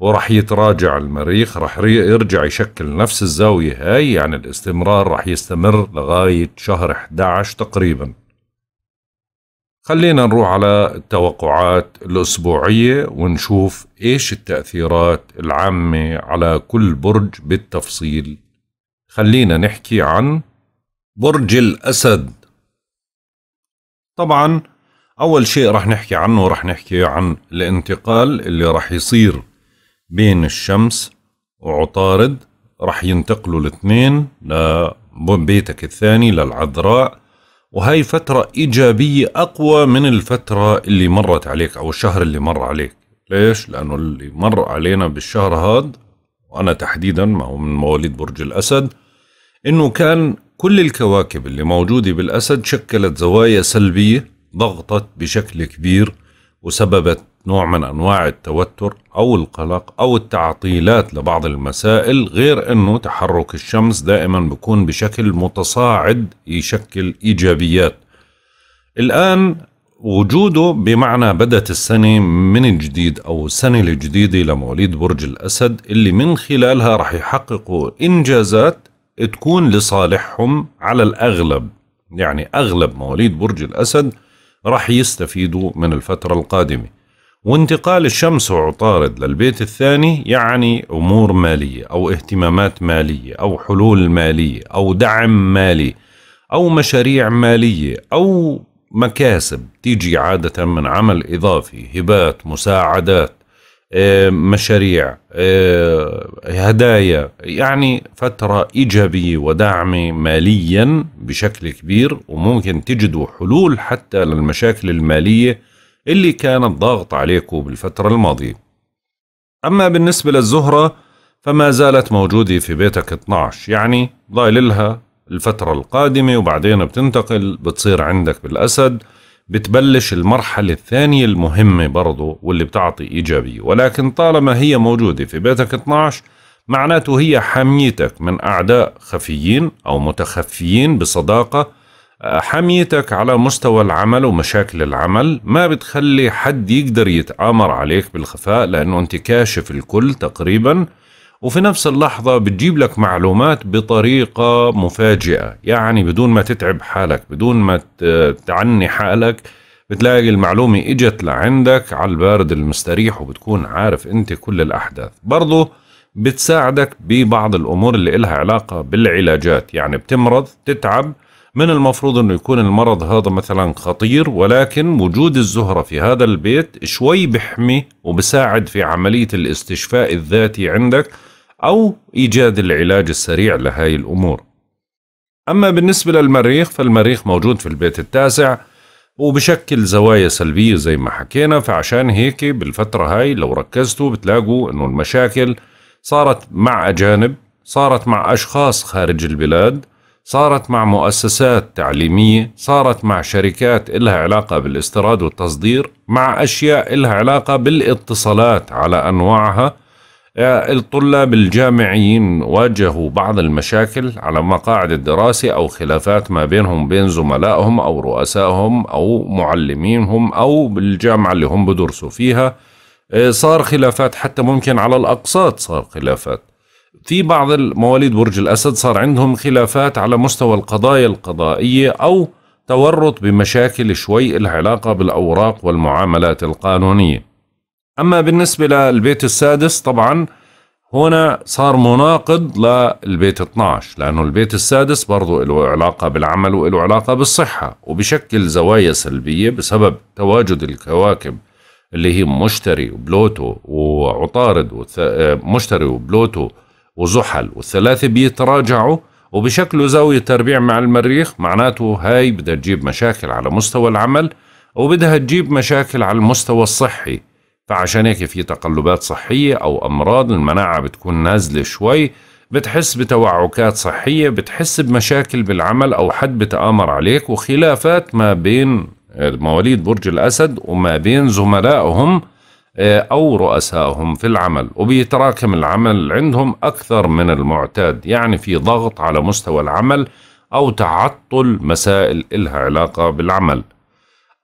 وراح يتراجع المريخ راح يرجع يشكل نفس الزاوية هاي يعني الاستمرار راح يستمر لغاية شهر 11 تقريبا خلينا نروح على التوقعات الأسبوعية ونشوف إيش التأثيرات العامة على كل برج بالتفصيل خلينا نحكي عن برج الأسد طبعا أول شيء رح نحكي عنه رح نحكي عن الانتقال اللي رح يصير بين الشمس وعطارد راح ينتقلوا الاثنين لبيتك الثاني للعذراء وهي فترة إيجابية أقوى من الفترة اللي مرت عليك أو الشهر اللي مر عليك ليش؟ لأنه اللي مر علينا بالشهر هاد وأنا تحديدا ما هو من مواليد برج الأسد إنه كان كل الكواكب اللي موجودة بالأسد شكلت زوايا سلبية ضغطت بشكل كبير وسببت نوع من أنواع التوتر أو القلق أو التعطيلات لبعض المسائل غير أنه تحرك الشمس دائما بيكون بشكل متصاعد يشكل إيجابيات الآن وجوده بمعنى بدت السنة من جديد أو السنة الجديدة لمواليد برج الأسد اللي من خلالها رح يحققوا إنجازات تكون لصالحهم على الأغلب يعني أغلب مواليد برج الأسد راح يستفيدوا من الفترة القادمة وانتقال الشمس وعطارد للبيت الثاني يعني أمور مالية أو اهتمامات مالية أو حلول مالية أو دعم مالي أو مشاريع مالية أو مكاسب تيجي عادة من عمل إضافي هبات مساعدات آه، مشاريع آه، هدايا يعني فترة إيجابية ودعم ماليا بشكل كبير وممكن تجدوا حلول حتى للمشاكل المالية اللي كانت ضاغط عليكم بالفترة الماضية أما بالنسبة للزهرة فما زالت موجودة في بيتك 12 يعني ضايل لها الفترة القادمة وبعدين بتنتقل بتصير عندك بالأسد بتبلش المرحلة الثانية المهمة برضو واللي بتعطي إيجابية ولكن طالما هي موجودة في بيتك 12 معناته هي حميتك من أعداء خفيين أو متخفيين بصداقة آه، حميتك على مستوى العمل ومشاكل العمل ما بتخلي حد يقدر يتآمر عليك بالخفاء لأنه أنت كاشف الكل تقريباً وفي نفس اللحظة بتجيب لك معلومات بطريقة مفاجئة يعني بدون ما تتعب حالك بدون ما تعني حالك بتلاقي المعلومة اجت لعندك على البارد المستريح وبتكون عارف انت كل الاحداث برضو بتساعدك ببعض الامور اللي إلها علاقة بالعلاجات يعني بتمرض تتعب من المفروض انه يكون المرض هذا مثلا خطير ولكن وجود الزهرة في هذا البيت شوي بحمي وبساعد في عملية الاستشفاء الذاتي عندك أو إيجاد العلاج السريع لهاي الأمور أما بالنسبة للمريخ فالمريخ موجود في البيت التاسع وبشكل زوايا سلبية زي ما حكينا فعشان هيك بالفترة هاي لو ركزتوا بتلاقوا أنه المشاكل صارت مع أجانب صارت مع أشخاص خارج البلاد صارت مع مؤسسات تعليمية صارت مع شركات إلها علاقة بالاستيراد والتصدير مع أشياء إلها علاقة بالاتصالات على أنواعها الطلاب الجامعيين واجهوا بعض المشاكل على مقاعد الدراسة أو خلافات ما بينهم وبين زملائهم أو رؤسائهم أو معلمينهم أو بالجامعة اللي هم بدرسوا فيها آه، صار خلافات حتى ممكن على الأقساط صار خلافات في بعض مواليد برج الأسد صار عندهم خلافات على مستوى القضايا القضائية أو تورط بمشاكل شوي العلاقة بالأوراق والمعاملات القانونية أما بالنسبة للبيت السادس طبعا هنا صار مناقض للبيت 12 لأنه البيت السادس برضو له علاقة بالعمل وله علاقة بالصحة وبشكل زوايا سلبية بسبب تواجد الكواكب اللي هي مشتري وبلوتو وعطارد وث... مشتري وبلوتو وزحل والثلاثة بيتراجعوا وبشكل زاوية تربيع مع المريخ معناته هاي بدها تجيب مشاكل على مستوى العمل وبدها تجيب مشاكل على المستوى الصحي فعشان هيك في تقلبات صحية أو أمراض المناعة بتكون نازلة شوي بتحس بتوعكات صحية بتحس بمشاكل بالعمل أو حد بتآمر عليك وخلافات ما بين آه، مواليد برج الأسد وما بين زملائهم آه، أو رؤسائهم في العمل وبيتراكم العمل عندهم أكثر من المعتاد يعني في ضغط على مستوى العمل أو تعطل مسائل إلها علاقة بالعمل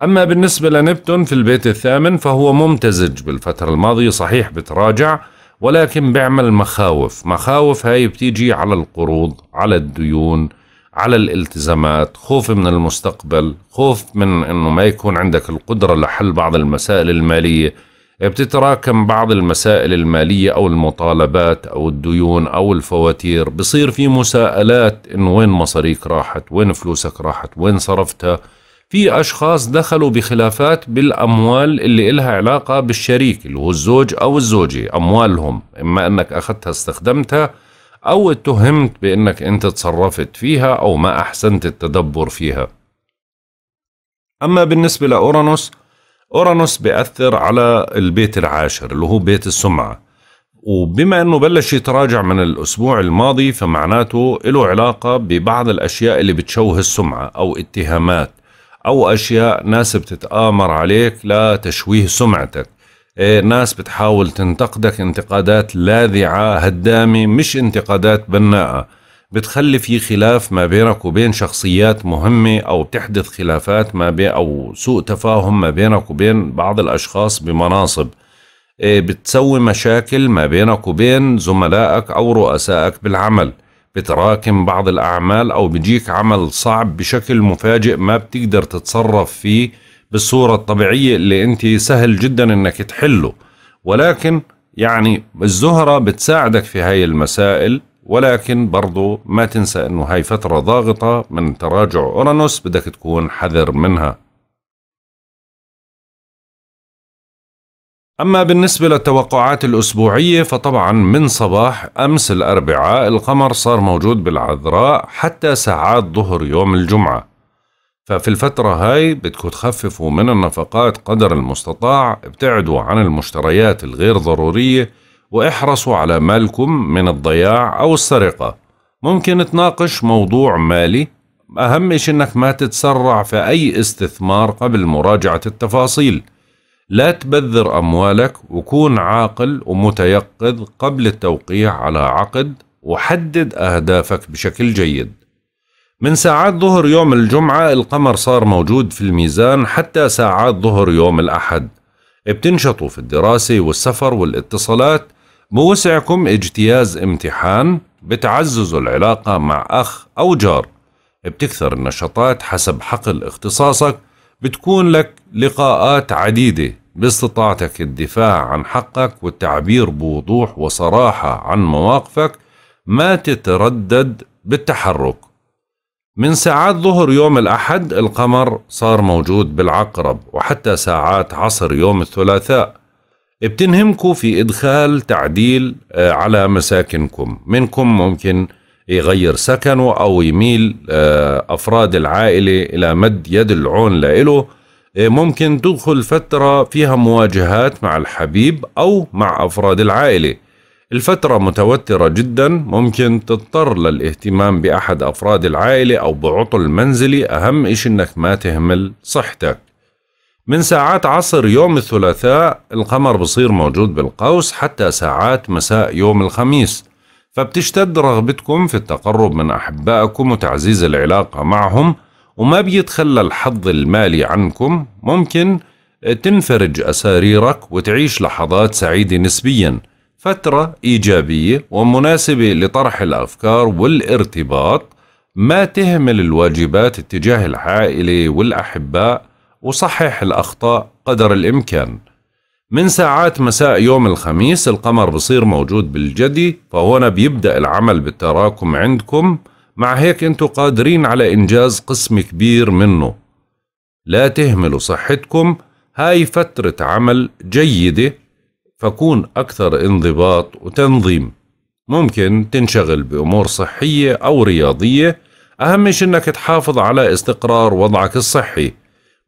أما بالنسبة لنبتون في البيت الثامن فهو ممتزج بالفترة الماضية صحيح بتراجع ولكن بيعمل مخاوف مخاوف هاي بتيجي على القروض على الديون على الالتزامات خوف من المستقبل خوف من أنه ما يكون عندك القدرة لحل بعض المسائل المالية بتتراكم بعض المسائل المالية أو المطالبات أو الديون أو الفواتير بصير في مساءلات إنه وين مصاريك راحت وين فلوسك راحت وين صرفتها في أشخاص دخلوا بخلافات بالأموال اللي إلها علاقة بالشريك اللي هو الزوج أو الزوجة أموالهم إما أنك أخذتها استخدمتها أو اتهمت بأنك أنت تصرفت فيها أو ما أحسنت التدبر فيها أما بالنسبة لأورانوس أورانوس بيأثر على البيت العاشر اللي هو بيت السمعة وبما أنه بلش يتراجع من الأسبوع الماضي فمعناته له علاقة ببعض الأشياء اللي بتشوه السمعة أو اتهامات أو أشياء ناس بتتآمر عليك لتشويه سمعتك إيه، ناس بتحاول تنتقدك انتقادات لاذعة هدامة مش انتقادات بناءة بتخلي في خلاف ما بينك وبين شخصيات مهمة أو بتحدث خلافات ما بين أو سوء تفاهم ما بينك وبين بعض الأشخاص بمناصب إيه، بتسوي مشاكل ما بينك وبين زملائك أو رؤسائك بالعمل بتراكم بعض الأعمال أو بيجيك عمل صعب بشكل مفاجئ ما بتقدر تتصرف فيه بالصورة الطبيعية اللي أنت سهل جدا أنك تحله ولكن يعني الزهرة بتساعدك في هاي المسائل ولكن برضو ما تنسى أنه هاي فترة ضاغطة من تراجع أورانوس بدك تكون حذر منها أما بالنسبة للتوقعات الأسبوعية فطبعا من صباح أمس الأربعاء القمر صار موجود بالعذراء حتى ساعات ظهر يوم الجمعة ففي الفترة هاي بدكم تخففوا من النفقات قدر المستطاع ابتعدوا عن المشتريات الغير ضرورية واحرصوا على مالكم من الضياع أو السرقة ممكن تناقش موضوع مالي أهم شيء أنك ما تتسرع في أي استثمار قبل مراجعة التفاصيل لا تبذر أموالك وكون عاقل ومتيقظ قبل التوقيع على عقد وحدد أهدافك بشكل جيد من ساعات ظهر يوم الجمعة القمر صار موجود في الميزان حتى ساعات ظهر يوم الأحد بتنشطوا في الدراسة والسفر والاتصالات بوسعكم اجتياز امتحان بتعززوا العلاقة مع أخ أو جار بتكثر النشاطات حسب حقل اختصاصك بتكون لك لقاءات عديدة باستطاعتك الدفاع عن حقك والتعبير بوضوح وصراحة عن مواقفك ما تتردد بالتحرك من ساعات ظهر يوم الأحد القمر صار موجود بالعقرب وحتى ساعات عصر يوم الثلاثاء بتنهمكم في إدخال تعديل آه، على مساكنكم منكم ممكن يغير سكنه أو يميل آه، أفراد العائلة إلى مد يد العون لإله آه، ممكن تدخل فترة فيها مواجهات مع الحبيب أو مع أفراد العائلة الفترة متوترة جدا ممكن تضطر للاهتمام بأحد أفراد العائلة أو بعطل منزلي أهم إشي إنك ما تهمل صحتك من ساعات عصر يوم الثلاثاء القمر بصير موجود بالقوس حتى ساعات مساء يوم الخميس فبتشتد رغبتكم في التقرب من أحبائكم وتعزيز العلاقة معهم وما بيتخلى الحظ المالي عنكم ممكن تنفرج أساريرك وتعيش لحظات سعيدة نسبيا فترة إيجابية ومناسبة لطرح الأفكار والارتباط ما تهمل الواجبات اتجاه العائلة والأحباء وصحح الأخطاء قدر الإمكان من ساعات مساء يوم الخميس القمر بصير موجود بالجدي فهنا بيبدأ العمل بالتراكم عندكم مع هيك انتوا قادرين على إنجاز قسم كبير منه لا تهملوا صحتكم هاي فترة عمل جيدة فكون أكثر انضباط وتنظيم ممكن تنشغل بأمور صحية أو رياضية أهم شي أنك تحافظ على استقرار وضعك الصحي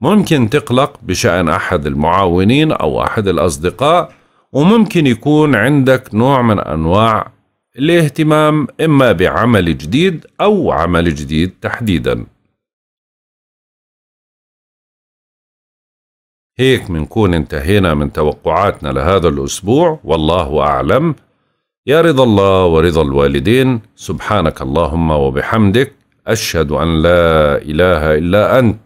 ممكن تقلق بشأن أحد المعاونين أو أحد الأصدقاء وممكن يكون عندك نوع من أنواع الاهتمام إما بعمل جديد أو عمل جديد تحديدا هيك منكون انتهينا من توقعاتنا لهذا الأسبوع والله أعلم يا رضا الله ورضا الوالدين سبحانك اللهم وبحمدك أشهد أن لا إله إلا أنت